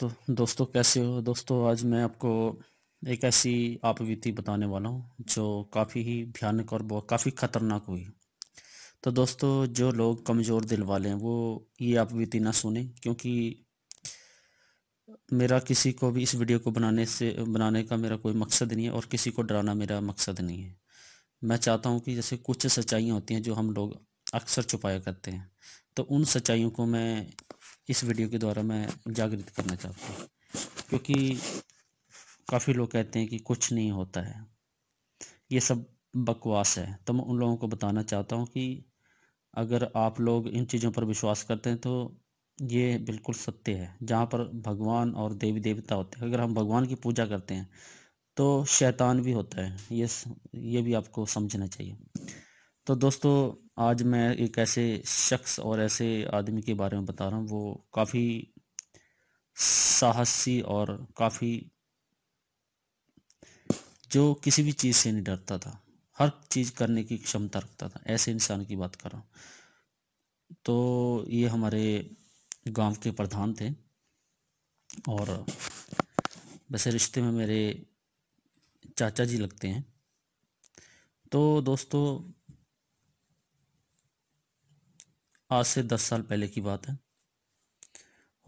दोस्तों दोस्तों कैसे हो दोस्तों आज मैं आपको एक ऐसी आपवीति बताने वाला हूँ जो काफ़ी ही भयानक और बहुत काफ़ी ख़तरनाक हुई तो दोस्तों जो लोग कमज़ोर दिल वाले हैं वो ये आपवीति ना सुने क्योंकि मेरा किसी को भी इस वीडियो को बनाने से बनाने का मेरा कोई मकसद नहीं है और किसी को डराना मेरा मकसद नहीं है मैं चाहता हूँ कि जैसे कुछ सच्चाइयाँ होती हैं जो हम लोग अक्सर छुपाया करते हैं तो उन सच्चाइयों को मैं इस वीडियो के द्वारा मैं जागृत करना चाहता हूँ क्योंकि काफ़ी लोग कहते हैं कि कुछ नहीं होता है ये सब बकवास है तो मैं उन लोगों को बताना चाहता हूँ कि अगर आप लोग इन चीज़ों पर विश्वास करते हैं तो ये बिल्कुल सत्य है जहाँ पर भगवान और देवी देवता होते हैं अगर हम भगवान की पूजा करते हैं तो शैतान भी होता है ये ये भी आपको समझना चाहिए तो दोस्तों आज मैं एक ऐसे शख्स और ऐसे आदमी के बारे में बता रहा हूँ वो काफ़ी साहसी और काफ़ी जो किसी भी चीज़ से नहीं डरता था हर चीज़ करने की क्षमता रखता था ऐसे इंसान की बात कर रहा हूँ तो ये हमारे गांव के प्रधान थे और वैसे रिश्ते में मेरे चाचा जी लगते हैं तो दोस्तों आज से दस साल पहले की बात है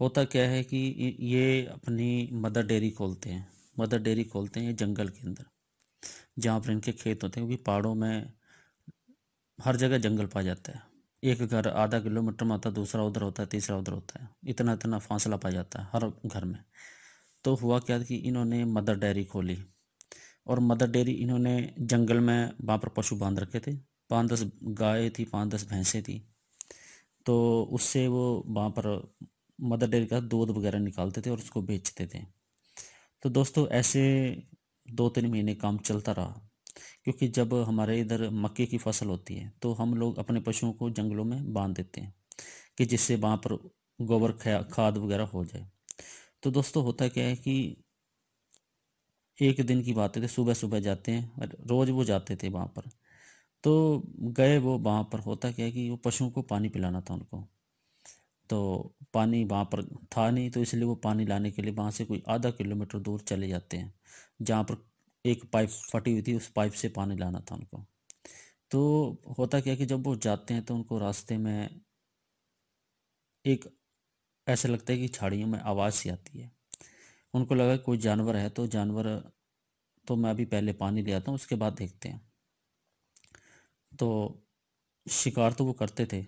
होता क्या है कि ये अपनी मदर डेयरी खोलते हैं मदर डेयरी खोलते हैं ये जंगल के अंदर जहाँ पर इनके खेत होते हैं क्योंकि पहाड़ों में हर जगह जंगल पा जाता है एक घर आधा किलोमीटर में आता दूसरा उधर होता है तीसरा उधर होता है इतना इतना फासला पा जाता है हर घर में तो हुआ क्या कि इन्होंने मदर डेयरी खोली और मदर डेयरी इन्होंने जंगल में वहाँ पर पशु बांध रखे थे पाँच दस गाय थी पाँच दस भैंसें थी तो उससे वो वहाँ पर मदर डेयरी का दूध वगैरह निकालते थे और उसको बेचते थे तो दोस्तों ऐसे दो तीन महीने काम चलता रहा क्योंकि जब हमारे इधर मक्के की फसल होती है तो हम लोग अपने पशुओं को जंगलों में बांध देते हैं कि जिससे वहाँ पर गोबर खाद वगैरह हो जाए तो दोस्तों होता क्या है कि एक दिन की बात है कि सुबह सुबह जाते हैं रोज़ वो जाते थे वहाँ पर तो गए वो वहाँ पर होता क्या है कि वो पशुओं को पानी पिलाना था उनको तो पानी वहाँ पर था नहीं तो इसलिए वो पानी लाने के लिए वहाँ से कोई आधा किलोमीटर दूर चले जाते हैं जहाँ पर एक पाइप फटी हुई थी उस पाइप से पानी लाना था उनको तो होता क्या कि जब वो जाते हैं तो उनको रास्ते में एक ऐसा लगता है कि झाड़ियों में आवाज़ सी आती है उनको लगा कोई जानवर है तो जानवर तो मैं अभी पहले पानी ले आता हूँ उसके बाद देखते हैं तो शिकार तो वो करते थे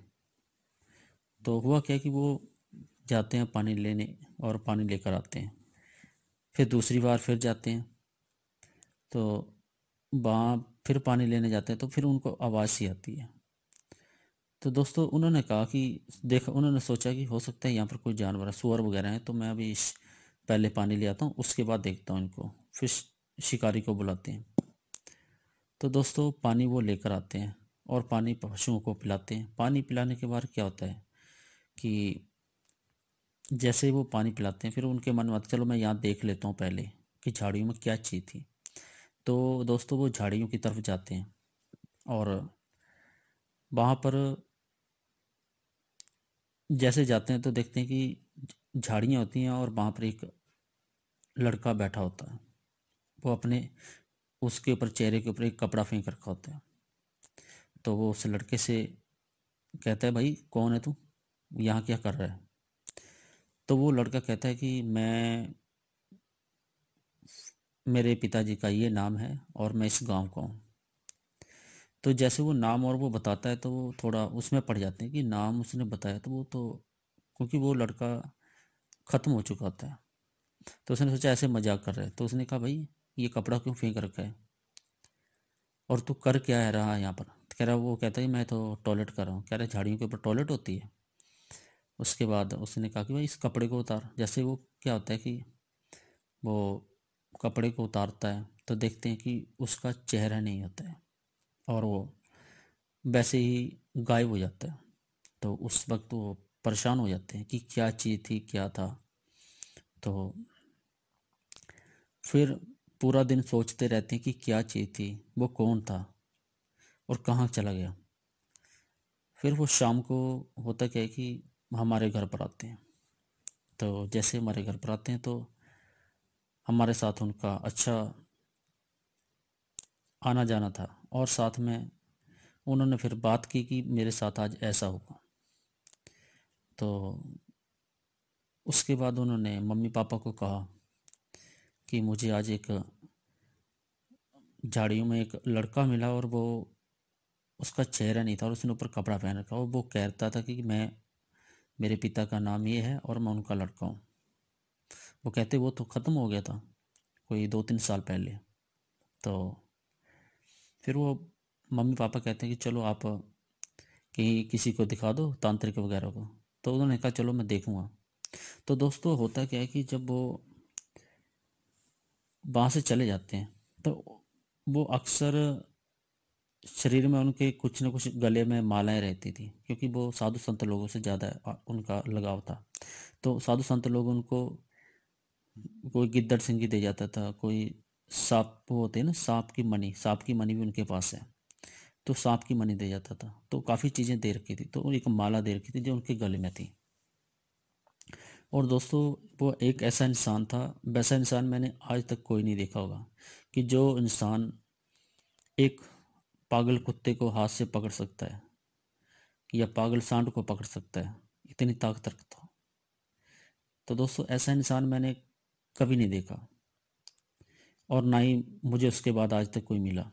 तो हुआ क्या कि वो जाते हैं पानी लेने और पानी लेकर आते हैं फिर दूसरी बार फिर जाते हैं तो वहाँ फिर पानी लेने जाते हैं तो फिर उनको आवाज़ सी आती है तो दोस्तों उन्होंने कहा कि देखा उन्होंने सोचा कि हो सकता है यहाँ पर कोई जानवर है सुअर वगैरह हैं तो मैं अभी पहले पानी ले आता हूँ उसके बाद देखता हूँ इनको फिर शिकारी को बुलाते हैं तो दोस्तों पानी वो लेकर आते हैं और पानी पशुओं को पिलाते हैं पानी पिलाने के बाद क्या होता है कि जैसे ही वो पानी पिलाते हैं फिर उनके मन में चलो मैं यहाँ देख लेता हूँ पहले कि झाड़ियों में क्या चीज़ थी तो दोस्तों वो झाड़ियों की तरफ जाते हैं और वहाँ पर जैसे जाते हैं तो देखते हैं कि झाड़ियाँ होती हैं और वहाँ पर एक लड़का बैठा होता है वो अपने उसके ऊपर चेहरे के ऊपर एक कपड़ा फेंक रखा होता है तो वो उस लड़के से कहता है भाई कौन है तू यहाँ क्या कर रहा है तो वो लड़का कहता है कि मैं मेरे पिताजी का ये नाम है और मैं इस गांव का हूँ तो जैसे वो नाम और वो बताता है तो वो थोड़ा उसमें पड़ जाते हैं कि नाम उसने बताया तो वो तो क्योंकि वो लड़का ख़त्म हो चुका होता है तो उसने सोचा ऐसे मजाक कर रहे है तो उसने कहा भाई ये कपड़ा क्यों फेंक रखा है और तू कर क्या है रहा यहाँ पर तो कह रहा वो कहता है मैं तो टॉयलेट कर रहा हूँ कह रहा झाड़ियों के ऊपर टॉयलेट होती है उसके बाद उसने कहा कि भाई इस कपड़े को उतार जैसे वो क्या होता है कि वो कपड़े को उतारता है तो देखते हैं कि उसका चेहरा नहीं होता है और वो वैसे ही गायब हो जाता है तो उस वक्त वो परेशान हो जाते हैं कि क्या चीज़ थी क्या था तो फिर पूरा दिन सोचते रहते हैं कि क्या चीज़ थी वो कौन था और कहाँ चला गया फिर वो शाम को होता क्या है कि हमारे घर पर आते हैं तो जैसे हमारे घर पर आते हैं तो हमारे साथ उनका अच्छा आना जाना था और साथ में उन्होंने फिर बात की कि मेरे साथ आज ऐसा होगा तो उसके बाद उन्होंने मम्मी पापा को कहा कि मुझे आज एक झाड़ियों में एक लड़का मिला और वो उसका चेहरा नहीं था और उसने ऊपर कपड़ा पहन रखा और वो कहता था कि मैं मेरे पिता का नाम ये है और मैं उनका लड़का हूँ वो कहते वो तो ख़त्म हो गया था कोई दो तीन साल पहले तो फिर वो मम्मी पापा कहते हैं कि चलो आप कहीं किसी को दिखा दो तांत्रिक वगैरह को तो उन्होंने कहा चलो मैं देखूँगा तो दोस्तों होता क्या है कि जब वो वहाँ से चले जाते हैं तो वो अक्सर शरीर में उनके कुछ ना कुछ गले में मालाएं रहती थी क्योंकि वो साधु संत लोगों से ज़्यादा उनका लगाव था तो साधु संत लोग उनको कोई गिद्दड़ सिंह दे जाता था कोई सांप होते हैं ना सांप की मनी सांप की मनी भी उनके पास है तो सांप की मनी दे जाता था तो काफ़ी चीज़ें दे रखी थी तो एक माला दे रखी थी जो उनके गले में थी और दोस्तों वो एक ऐसा इंसान था वैसा इंसान मैंने आज तक कोई नहीं देखा होगा कि जो इंसान एक पागल कुत्ते को हाथ से पकड़ सकता है या पागल सांड को पकड़ सकता है इतनी ताकत रखता तो दोस्तों ऐसा इंसान मैंने कभी नहीं देखा और ना ही मुझे उसके बाद आज तक कोई मिला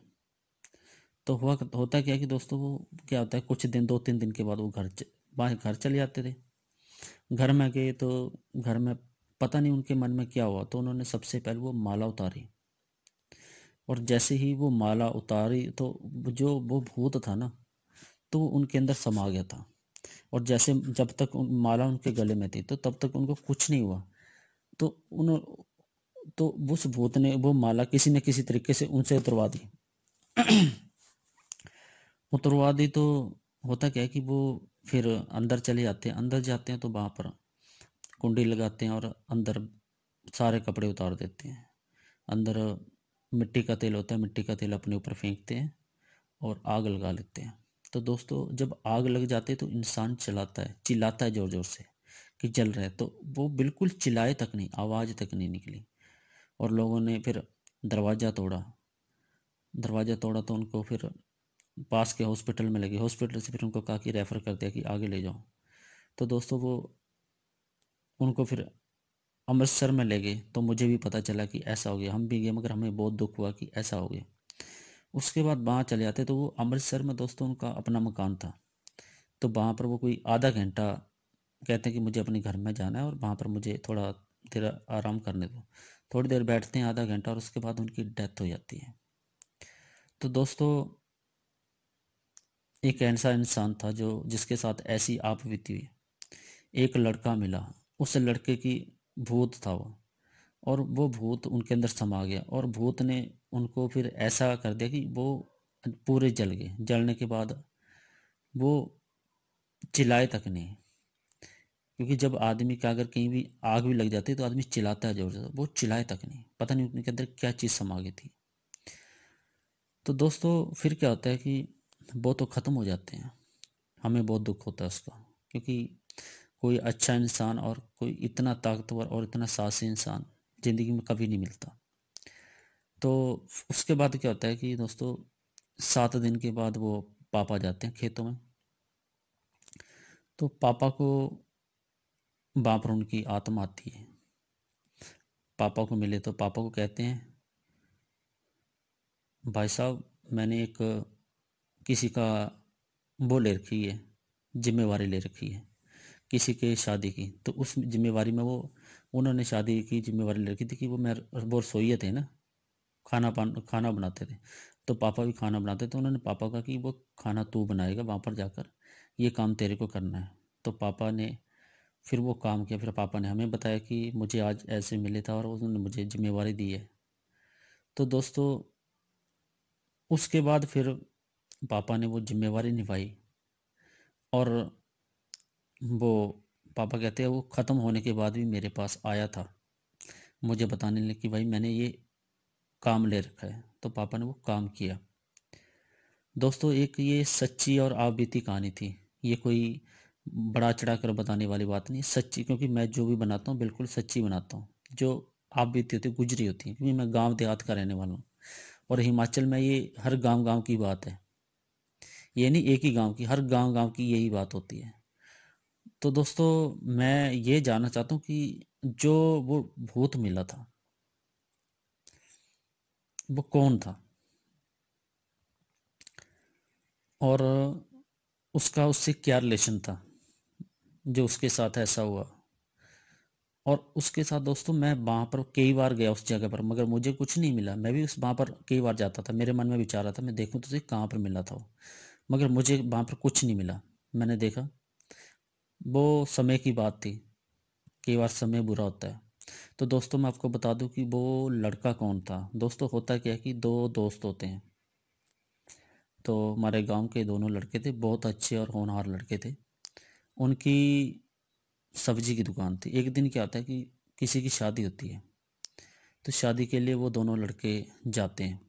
तो हुआ होता क्या कि दोस्तों वो क्या होता है कुछ दिन दो तीन दिन के बाद वो घर बाहर घर चले जाते थे घर में गए तो घर में पता नहीं उनके मन में क्या हुआ तो उन्होंने सबसे पहले वो माला उतारी और जैसे ही वो माला उतारी तो जो वो भूत था ना तो उनके अंदर समा गया था और जैसे जब तक उन, माला उनके गले में थी तो तब तक उनको कुछ नहीं हुआ तो उन तो उस भूत ने वो माला किसी न किसी तरीके से उनसे उतरवा दी उतरवा दी तो होता क्या है कि वो फिर अंदर चले जाते हैं अंदर जाते हैं तो वहाँ पर कुंडी लगाते हैं और अंदर सारे कपड़े उतार देते हैं अंदर मिट्टी का तेल होता है मिट्टी का तेल अपने ऊपर फेंकते हैं और आग लगा लेते हैं तो दोस्तों जब आग लग जाती है तो इंसान चलाता है चिल्लाता है ज़ोर ज़ोर से कि जल रहा है तो वो बिल्कुल चिल्लाए तक नहीं आवाज़ तक नहीं निकली और लोगों ने फिर दरवाज़ा तोड़ा दरवाज़ा तोड़ा तो उनको फिर पास के हॉस्पिटल में लगे हॉस्पिटल से फिर उनको कहा कि रेफ़र कर दिया कि आगे ले जाओ तो दोस्तों वो उनको फिर अमृतसर में ले गए तो मुझे भी पता चला कि ऐसा हो गया हम भी गए मगर हमें बहुत दुख हुआ कि ऐसा हो गया उसके बाद वहाँ चले जाते तो वो अमृतसर में दोस्तों उनका अपना मकान था तो वहाँ पर वो कोई आधा घंटा कहते हैं कि मुझे अपने घर में जाना है और वहाँ पर मुझे थोड़ा देर आराम करने दो थोड़ी देर बैठते हैं आधा घंटा और उसके बाद उनकी डेथ हो जाती है तो दोस्तों एक ऐसा इंसान था जो जिसके साथ ऐसी आप बीती हुई एक लड़का मिला उस लड़के की भूत था वो और वो भूत उनके अंदर समा गया और भूत ने उनको फिर ऐसा कर दिया कि वो पूरे जल गए जलने के बाद वो चिल्लाए तक नहीं क्योंकि जब आदमी का अगर कहीं भी आग भी लग जाती है तो आदमी चिल्लाता है जोर से वो चिल्लाए तक नहीं पता नहीं उनके अंदर क्या चीज़ समा गई थी तो दोस्तों फिर क्या होता है कि वो तो ख़त्म हो जाते हैं हमें बहुत दुख होता है उसका क्योंकि कोई अच्छा इंसान और कोई इतना ताकतवर और इतना साहसी इंसान ज़िंदगी में कभी नहीं मिलता तो उसके बाद क्या होता है कि दोस्तों सात दिन के बाद वो पापा जाते हैं खेतों में तो पापा को बाप पर उनकी आत्मा आती है पापा को मिले तो पापा को कहते हैं भाई साहब मैंने एक किसी का वो ले रखी है जिम्मेवारी ले रखी है किसी के शादी की तो उस जिम्मेवारी में वो उन्होंने शादी की जिम्मेवारी ले रखी थी कि वो मैं वो रसोइए थे ना खाना पान खाना बनाते थे तो पापा भी खाना बनाते थे तो उन्होंने पापा का कि वो खाना तू बनाएगा वहाँ पर जाकर ये काम तेरे को करना है तो पापा ने फिर वो काम किया फिर पापा ने हमें बताया कि मुझे आज ऐसे मिले था और उन्होंने मुझे जिम्मेवारी दी है तो दोस्तों उसके बाद फिर पापा ने वो जिम्मेवारी निभाई और वो पापा कहते हैं वो ख़त्म होने के बाद भी मेरे पास आया था मुझे बताने लगे कि भाई मैंने ये काम ले रखा है तो पापा ने वो काम किया दोस्तों एक ये सच्ची और बीती कहानी थी ये कोई बड़ा चढ़ा कर बताने वाली बात नहीं सच्ची क्योंकि मैं जो भी बनाता हूँ बिल्कुल सच्ची बनाता हूँ जो आप बीती होती है गुजरी होती है क्योंकि मैं गांव देहात का रहने वाला हूँ और हिमाचल में ये हर गांव गांव की बात है ये नहीं एक ही गांव की हर गांव गांव की यही बात होती है तो दोस्तों मैं ये जानना चाहता हूँ कि जो वो भूत मिला था वो कौन था और उसका उससे क्या रिलेशन था जो उसके साथ ऐसा हुआ और उसके साथ दोस्तों मैं वहाँ पर कई बार गया उस जगह पर मगर मुझे कुछ नहीं मिला मैं भी उस वहाँ पर कई बार जाता था मेरे मन में विचार आता मैं देखूँ तो कहाँ पर मिला था वो मगर मुझे वहाँ पर कुछ नहीं मिला मैंने देखा वो समय की बात थी कई बार समय बुरा होता है तो दोस्तों मैं आपको बता दूं कि वो लड़का कौन था दोस्तों होता क्या है कि दो दोस्त होते हैं तो हमारे गांव के दोनों लड़के थे बहुत अच्छे और होनहार लड़के थे उनकी सब्जी की दुकान थी एक दिन क्या होता है कि किसी की शादी होती है तो शादी के लिए वो दोनों लड़के जाते हैं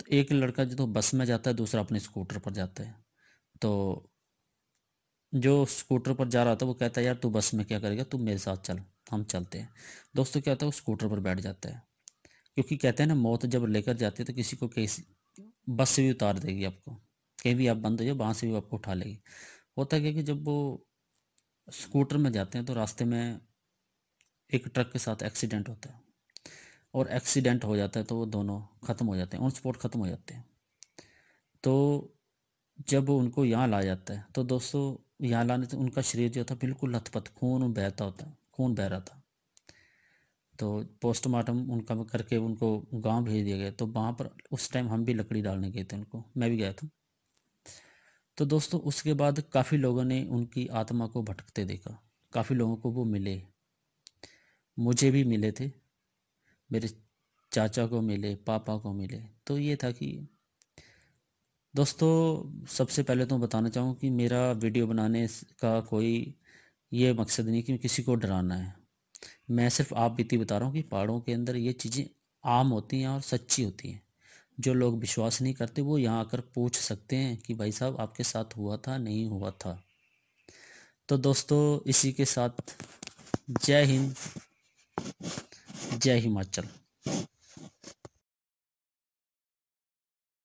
तो एक लड़का जो तो बस में जाता है दूसरा अपने स्कूटर पर जाता है तो जो स्कूटर पर जा रहा था वो कहता है यार तू बस में क्या करेगा तू मेरे साथ चल हम चलते हैं दोस्तों क्या होता है वो स्कूटर पर बैठ जाता है क्योंकि कहते हैं ना मौत जब लेकर जाती है तो किसी को कहीं बस से भी उतार देगी आपको कहीं भी आप बंद हो जाए वहाँ से भी आपको उठा लेगी होता क्या कि जब वो स्कूटर में जाते हैं तो रास्ते में एक ट्रक के साथ एक्सीडेंट होता है और एक्सीडेंट हो जाता है तो वो दोनों ख़त्म हो जाते हैं ऑन स्पॉट ख़त्म हो जाते हैं तो जब उनको यहाँ ला जाता है तो दोस्तों यहाँ लाने से उनका शरीर जो था बिल्कुल लथपथ खून बहता होता खून बह रहा था तो पोस्टमार्टम उनका करके उनको गांव भेज दिया गया तो वहाँ पर उस टाइम हम भी लकड़ी डालने गए थे उनको मैं भी गया था तो दोस्तों उसके बाद काफ़ी लोगों ने उनकी आत्मा को भटकते देखा काफ़ी लोगों को वो मिले मुझे भी मिले थे मेरे चाचा को मिले पापा को मिले तो ये था कि दोस्तों सबसे पहले तो बताना चाहूँ कि मेरा वीडियो बनाने का कोई ये मकसद नहीं कि किसी को डराना है मैं सिर्फ आप बीती बता रहा हूँ कि पहाड़ों के अंदर ये चीज़ें आम होती हैं और सच्ची होती हैं जो लोग विश्वास नहीं करते वो यहाँ आकर पूछ सकते हैं कि भाई साहब आपके साथ हुआ था नहीं हुआ था तो दोस्तों इसी के साथ जय हिंद जय हिमाचल